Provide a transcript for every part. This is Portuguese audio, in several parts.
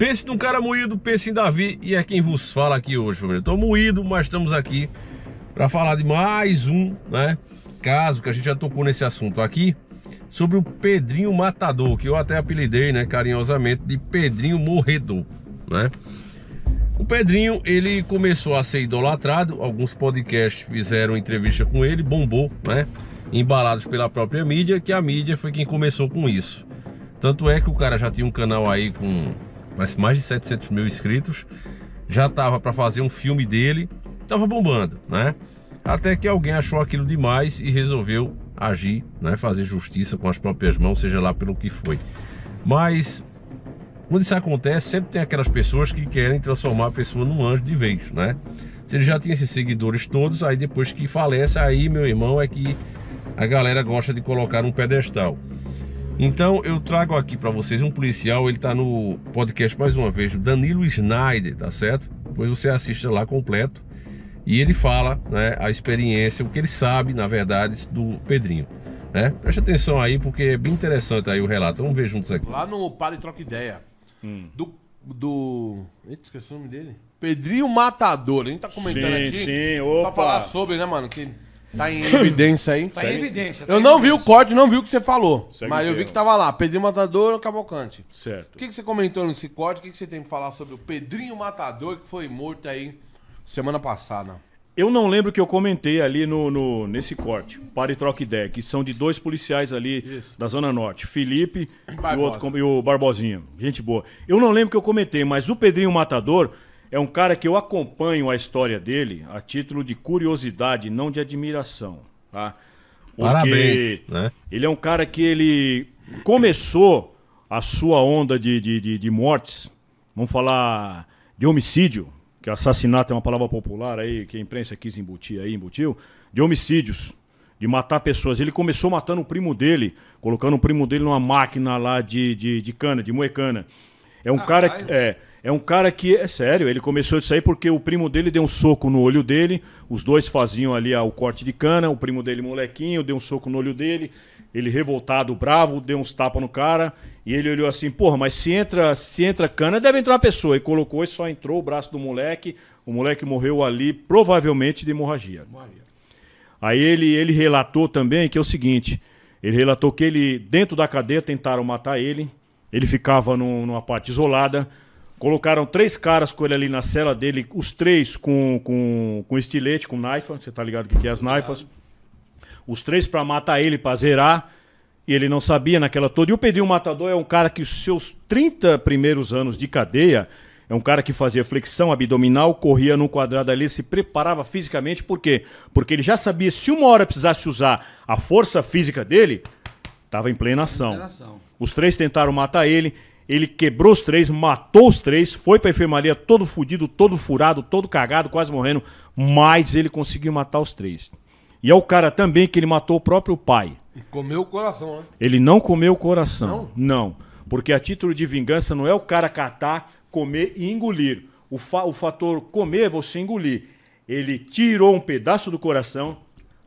Pense num cara moído, pense em Davi e é quem vos fala aqui hoje, família. Estou moído, mas estamos aqui para falar de mais um, né? Caso que a gente já tocou nesse assunto aqui sobre o Pedrinho Matador, que eu até apelidei, né, carinhosamente, de Pedrinho Morredor, né? O Pedrinho, ele começou a ser idolatrado, alguns podcasts fizeram entrevista com ele, bombou, né? Embalados pela própria mídia, que a mídia foi quem começou com isso. Tanto é que o cara já tinha um canal aí com mas mais de 700 mil inscritos, já tava para fazer um filme dele, tava bombando, né? Até que alguém achou aquilo demais e resolveu agir, né? Fazer justiça com as próprias mãos, seja lá pelo que foi. Mas quando isso acontece, sempre tem aquelas pessoas que querem transformar a pessoa num anjo de vez, né? Se ele já tinha esses seguidores todos, aí depois que falece, aí meu irmão é que a galera gosta de colocar um pedestal. Então eu trago aqui para vocês um policial, ele está no podcast mais uma vez, o Danilo Schneider, tá certo? Depois você assista lá completo e ele fala né, a experiência, o que ele sabe, na verdade, do Pedrinho. Né? Preste atenção aí, porque é bem interessante aí o relato. Vamos ver juntos aqui. Lá no Para e Troca Ideia, hum. do, do... Eita, esqueci o nome dele. Pedrinho Matador, a gente tá comentando sim, aqui. Sim, sim, opa. Pra falar sobre, né, mano, que... Tá em evidência aí. Tá em evidência. tá eu em não vi o corte, não vi o que você falou. Segue mas eu vi que é. tava lá. Pedrinho Matador Cabocante. O Certo. que, que você comentou nesse corte? O que, que você tem pra falar sobre o Pedrinho Matador que foi morto aí semana passada? Eu não lembro o que eu comentei ali no, no- nesse corte. Pare e troca ideia. Que são de dois policiais ali da Zona Norte. Felipe e o, Barbosa. outro e o Barbosinha. Gente boa. Eu não lembro o que eu comentei, mas o Pedrinho Matador é um cara que eu acompanho a história dele a título de curiosidade, não de admiração. Tá? Porque Parabéns. Né? Ele é um cara que ele começou a sua onda de, de, de, de mortes, vamos falar de homicídio, que assassinato é uma palavra popular aí, que a imprensa quis embutir aí, embutiu, de homicídios, de matar pessoas. Ele começou matando o primo dele, colocando o primo dele numa máquina lá de, de, de cana, de moecana. É um Caralho. cara. É, é um cara que, é sério, ele começou isso aí porque o primo dele deu um soco no olho dele, os dois faziam ali ah, o corte de cana, o primo dele, molequinho, deu um soco no olho dele, ele revoltado, bravo, deu uns tapas no cara, e ele olhou assim, porra, mas se entra, se entra cana, deve entrar uma pessoa. E colocou e só entrou o braço do moleque, o moleque morreu ali, provavelmente de hemorragia. Maria. Aí ele, ele relatou também que é o seguinte, ele relatou que ele, dentro da cadeia, tentaram matar ele, ele ficava num, numa parte isolada, Colocaram três caras com ele ali na cela dele, os três com, com, com estilete, com naifa, você tá ligado o que, que é as naifas. Os três para matar ele, pra zerar. E ele não sabia naquela toda. E o Pedrinho Matador é um cara que os seus 30 primeiros anos de cadeia, é um cara que fazia flexão abdominal, corria num quadrado ali, se preparava fisicamente, por quê? Porque ele já sabia se uma hora precisasse usar a força física dele, estava em plena ação. Os três tentaram matar ele, ele quebrou os três, matou os três, foi pra enfermaria todo fudido, todo furado, todo cagado, quase morrendo, mas ele conseguiu matar os três. E é o cara também que ele matou o próprio pai. E comeu o coração, né? Ele não comeu o coração. Não? Não. Porque a título de vingança não é o cara catar, comer e engolir. O, fa o fator comer é você engolir. Ele tirou um pedaço do coração,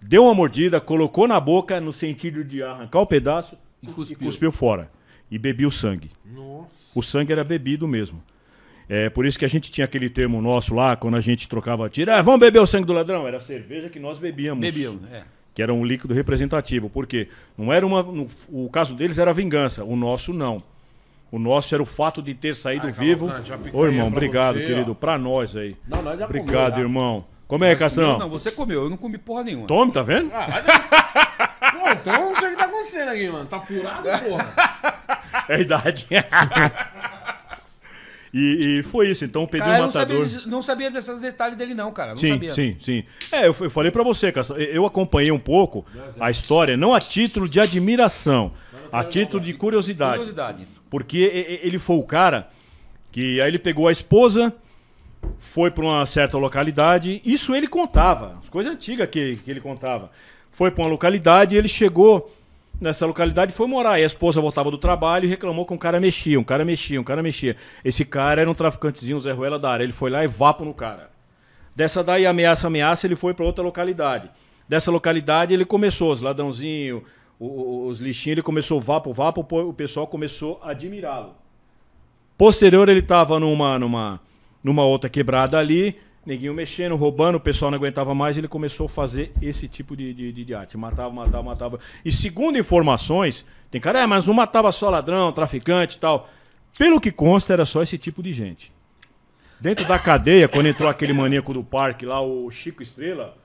deu uma mordida, colocou na boca no sentido de arrancar o pedaço e cuspiu, e cuspiu fora e bebia o sangue. Nossa. O sangue era bebido mesmo. É por isso que a gente tinha aquele termo nosso lá, quando a gente trocava tiro, ah, vamos beber o sangue do ladrão. Era a cerveja que nós bebíamos. Bebíamos, é. Que era um líquido representativo. Por quê? Não era uma. No, o caso deles era vingança, o nosso não. O nosso era o fato de ter saído Ai, ah, vivo. Ô, irmão, é obrigado, você, querido. Ó. Pra nós aí. Não, nós já Obrigado, comeu, irmão. Como é, Castrão? Não, você comeu, eu não comi porra nenhuma. Tome, tá vendo? Ah, mas... É- Pô, então não sei o que tá acontecendo aqui, mano. Tá furado, porra. É a idade. E, e, foi isso, então o Pedrinho cara, Matador. Não sabia, não sabia desses detalhes dele, não, cara. Não sim, sabia. sim, sim. É, eu, eu falei para você, cara. Eu acompanhei um pouco a história, não a título de admiração, a título de curiosidade. Curiosidade. Porque ele foi o cara que aí ele pegou a esposa, foi para uma certa localidade. Isso ele contava, coisa antiga que, que ele contava. Foi para uma localidade e ele chegou nessa localidade foi morar. E a esposa voltava do trabalho e reclamou que um cara mexia, um cara mexia, um cara mexia. Esse cara era um traficantezinho, Zé Ruela da área. Ele foi lá e vapo no cara. Dessa daí, ameaça, ameaça, ele foi para outra localidade. Dessa localidade, ele começou, os ladãozinhos, os, os lixinhos, ele começou vapo, vapo, o pessoal começou a admirá-lo. Posterior, ele estava numa, numa, numa outra quebrada ali, neguinho mexendo, roubando, o pessoal não aguentava mais, ele começou a fazer esse tipo de, de, de, arte. Matava, matava, matava. E segundo informações, tem cara, é, mas não matava só ladrão, traficante e tal. Pelo que consta, era só esse tipo de gente. Dentro da cadeia, quando entrou aquele maníaco do parque lá, o Chico Estrela,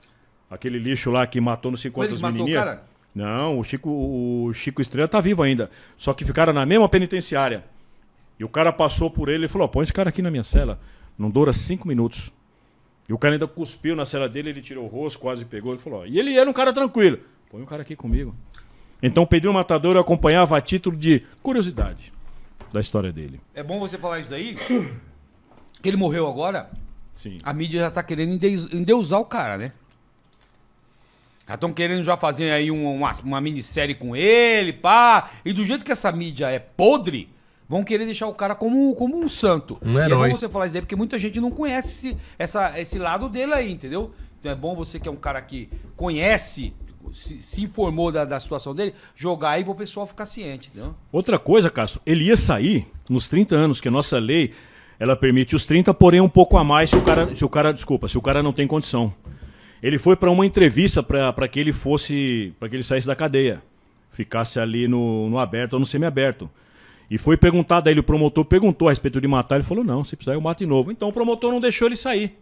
aquele lixo lá que matou não sei quantas menininhas. Não, o Chico, o Chico Estrela tá vivo ainda. Só que ficaram na mesma penitenciária. E o cara passou por ele e falou: oh, põe esse cara aqui na minha cela. Não dura cinco minutos e o cara ainda cuspiu na cela dele, ele tirou o rosto, quase pegou e falou: ó, e ele era um cara tranquilo. Põe um cara aqui comigo. Então o Pedrinho Matador eu acompanhava a título de curiosidade da história dele. É bom você falar isso daí? Que ele morreu agora. Sim. A mídia já tá querendo endeusar o cara, né? Já estão querendo já fazer aí uma, uma, uma minissérie com ele, pá. E do jeito que essa mídia é podre, vão querer deixar o cara como, como um santo. Um herói. é bom você falar isso daí, porque muita gente não conhece esse, essa, esse lado dele aí, entendeu? Então é bom você que é um cara que conhece se, se, informou da, da, situação dele, jogar aí pro pessoal ficar ciente. Entendeu? Outra coisa, Castro, ele ia sair nos 30 anos, que a nossa lei ela permite os 30, porém um pouco a mais se o cara, se o cara desculpa, se o cara não tem condição. Ele foi para uma entrevista para que ele fosse, para que ele saísse da cadeia, ficasse ali no, no aberto ou no semiaberto. aberto e foi perguntado a ele, o promotor perguntou a respeito de matar, ele falou, não, se precisar eu mato de novo. Então o promotor não deixou ele sair.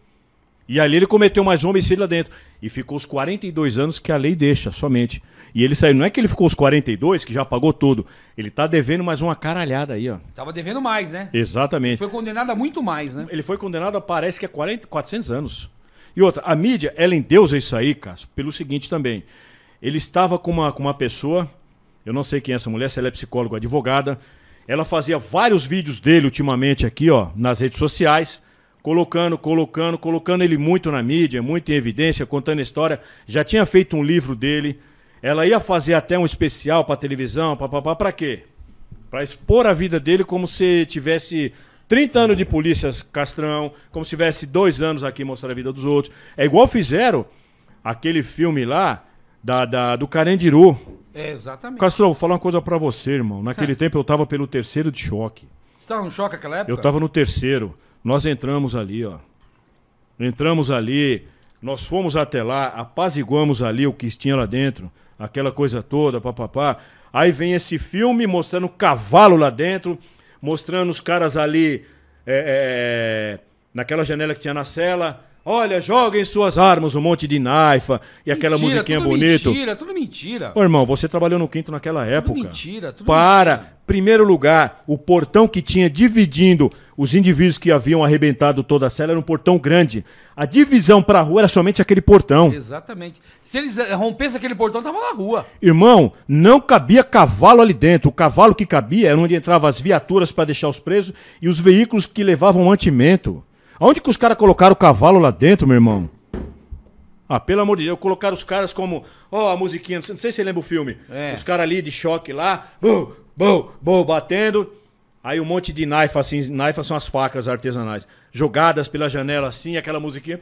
E ali ele cometeu mais um homicídio lá dentro. E ficou os 42 anos que a lei deixa, somente. E ele saiu. Não é que ele ficou os 42, que já pagou tudo. Ele tá devendo mais uma caralhada aí, ó. Tava devendo mais, né? Exatamente. Ele foi condenado a muito mais, né? Ele foi condenado, a, parece que a 40, 400 anos. E outra, a mídia, ela endeusa isso aí, cara, pelo seguinte também. Ele estava com uma, com uma pessoa, eu não sei quem é essa mulher, se ela é psicóloga, advogada, ela fazia vários vídeos dele ultimamente aqui, ó, nas redes sociais, colocando, colocando, colocando ele muito na mídia, muito em evidência, contando história. Já tinha feito um livro dele. Ela ia fazer até um especial para televisão, papapá, para quê? Para expor a vida dele como se tivesse 30 anos de polícia castrão, como se tivesse dois anos aqui mostrando a vida dos outros. É igual fizeram aquele filme lá da, da do Carandiru, é, exatamente. Castro, vou falar uma coisa para você, irmão. Naquele tempo eu tava pelo terceiro de choque. Você tava no choque naquela época? Eu tava no terceiro. Nós entramos ali, ó. Entramos ali, nós fomos até lá, apaziguamos ali o que tinha lá dentro, aquela coisa toda, papapá. Aí vem esse filme mostrando cavalo lá dentro, mostrando os caras ali é, é, naquela janela que tinha na cela, Olha, joguem suas armas, um monte de naifa e mentira, aquela musiquinha tudo bonita. Mentira, tudo mentira. Ô, irmão, você trabalhou no quinto naquela época. Tudo mentira, tudo Para. Mentira. Primeiro lugar, o portão que tinha dividindo os indivíduos que haviam arrebentado toda a cela era um portão grande. A divisão para a rua era somente aquele portão. Exatamente. Se eles eh, rompessem aquele portão, tava na rua. Irmão, não cabia cavalo ali dentro. O cavalo que cabia era onde entravam as viaturas para deixar os presos e os veículos que levavam mantimento. Aonde que os caras colocaram o cavalo lá dentro, meu irmão? Ah, pelo amor de Deus, colocaram os caras como. Ó, oh, a musiquinha, não sei se você lembra o filme. É. Os caras ali de choque lá, bum, bum, bum, batendo. Aí um monte de naifa, assim, naifa são as facas artesanais, jogadas pela janela assim, aquela musiquinha.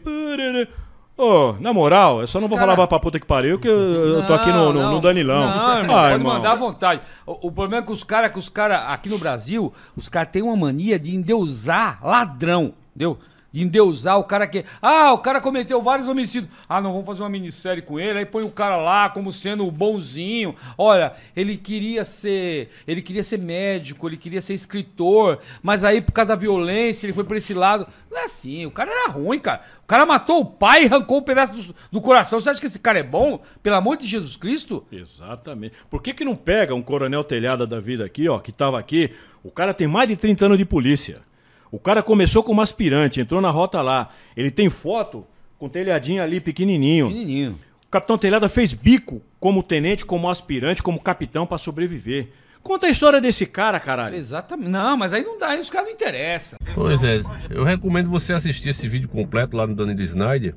Ô, oh, na moral, eu só não vou cara... falar pra puta que pariu, que eu, eu tô aqui no, no, não. no Danilão. Não, irmão, ah, pode irmão. mandar à vontade. O, o, problema é que os caras, que os caras, aqui no Brasil, os caras têm uma mania de endeusar ladrão, entendeu? endeusar o cara que. Ah, o cara cometeu vários homicídios. Ah, não, vamos fazer uma minissérie com ele. Aí põe o cara lá como sendo o bonzinho. Olha, ele queria ser. Ele queria ser médico, ele queria ser escritor, mas aí por causa da violência ele foi pra esse lado. Não é assim, o cara era ruim, cara. O cara matou o pai e arrancou um pedaço do, do coração. Você acha que esse cara é bom? Pelo amor de Jesus Cristo? Exatamente. Por que, que não pega um coronel telhada da vida aqui, ó, que tava aqui? O cara tem mais de 30 anos de polícia. O cara começou como aspirante, entrou na rota lá. Ele tem foto com telhadinho ali pequenininho. Pequenininho. O capitão Telhada fez bico como tenente, como aspirante, como capitão para sobreviver. Conta a história desse cara, caralho. Exatamente. Não, mas aí não dá, aí os caras não interessam. Pois é, eu recomendo você assistir esse vídeo completo lá no Danilo Snyder.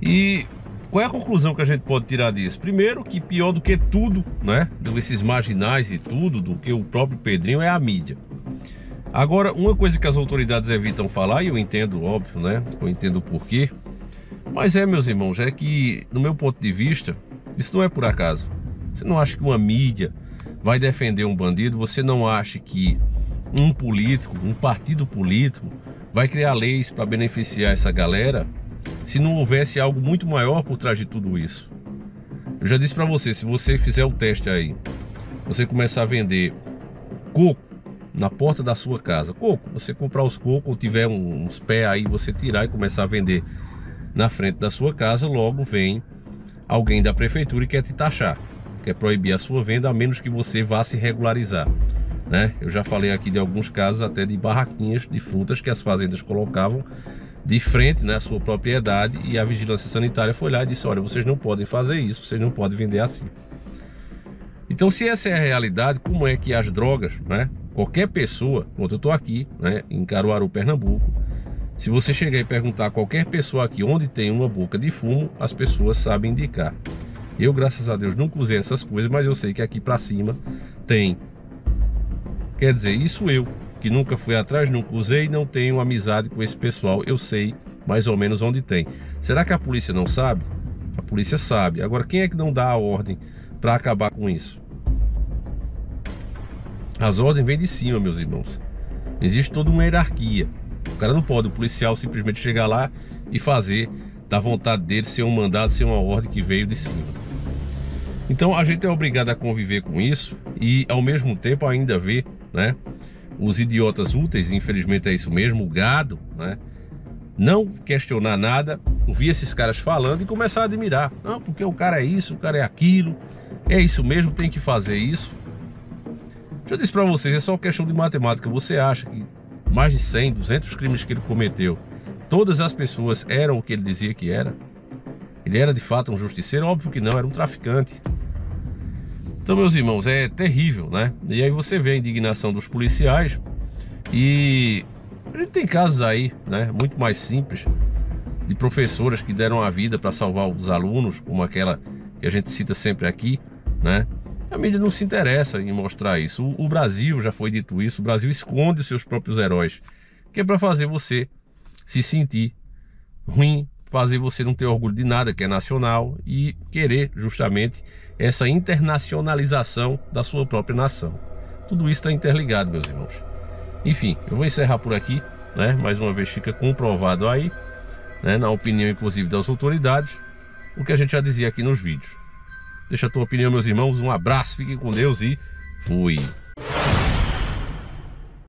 E qual é a conclusão que a gente pode tirar disso? Primeiro, que pior do que tudo, né? Esses marginais e tudo, do que o próprio Pedrinho, é a mídia. Agora, uma coisa que as autoridades evitam falar, e eu entendo, óbvio, né? Eu entendo o porquê. Mas é, meus irmãos, é que, no meu ponto de vista, isso não é por acaso. Você não acha que uma mídia vai defender um bandido? Você não acha que um político, um partido político, vai criar leis para beneficiar essa galera se não houvesse algo muito maior por trás de tudo isso? Eu já disse para você, se você fizer o teste aí, você começar a vender coco na porta da sua casa. Coco, você comprar os cocos, ou tiver uns pés aí, você tirar e começar a vender na frente da sua casa, logo vem alguém da prefeitura e quer te taxar, quer proibir a sua venda, a menos que você vá se regularizar. Né? Eu já falei aqui de alguns casos até de barraquinhas de frutas que as fazendas colocavam de frente na né, sua propriedade e a vigilância sanitária foi lá e disse: olha, vocês não podem fazer isso, vocês não podem vender assim. Então, se essa é a realidade, como é que as drogas, né? Qualquer pessoa, enquanto eu estou aqui, né, em Caruaru, Pernambuco. Se você chegar e perguntar a qualquer pessoa aqui onde tem uma boca de fumo, as pessoas sabem indicar. Eu, graças a Deus, nunca usei essas coisas, mas eu sei que aqui para cima tem. Quer dizer, isso eu, que nunca fui atrás, nunca usei, não tenho amizade com esse pessoal, eu sei mais ou menos onde tem. Será que a polícia não sabe? A polícia sabe. Agora, quem é que não dá a ordem para acabar com isso? As ordens vêm de cima, meus irmãos. Existe toda uma hierarquia. O cara não pode, o policial simplesmente chegar lá e fazer da vontade dele ser um mandado, ser uma ordem que veio de cima. Então a gente é obrigado a conviver com isso e ao mesmo tempo ainda ver, né, os idiotas úteis, infelizmente é isso mesmo, o gado, né? Não questionar nada, ouvir esses caras falando e começar a admirar. Não, porque o cara é isso, o cara é aquilo, é isso mesmo, tem que fazer isso. Eu disse para vocês, é só questão de matemática. Você acha que mais de 100, 200 crimes que ele cometeu, todas as pessoas eram o que ele dizia que era? Ele era de fato um justiceiro? Óbvio que não, era um traficante. Então, meus irmãos, é terrível, né? E aí você vê a indignação dos policiais e a gente tem casos aí, né, muito mais simples, de professoras que deram a vida para salvar os alunos, como aquela que a gente cita sempre aqui, né? A mídia não se interessa em mostrar isso. O, Brasil, já foi dito isso, o Brasil esconde os seus próprios heróis, que é para fazer você se sentir ruim, fazer você não ter orgulho de nada que é nacional e querer justamente essa internacionalização da sua própria nação. Tudo isso está interligado, meus irmãos. Enfim, eu vou encerrar por aqui, né? Mais uma vez fica comprovado aí, né? na opinião inclusive das autoridades, o que a gente já dizia aqui nos vídeos. Deixa a tua opinião, meus irmãos. Um abraço, fiquem com Deus e fui.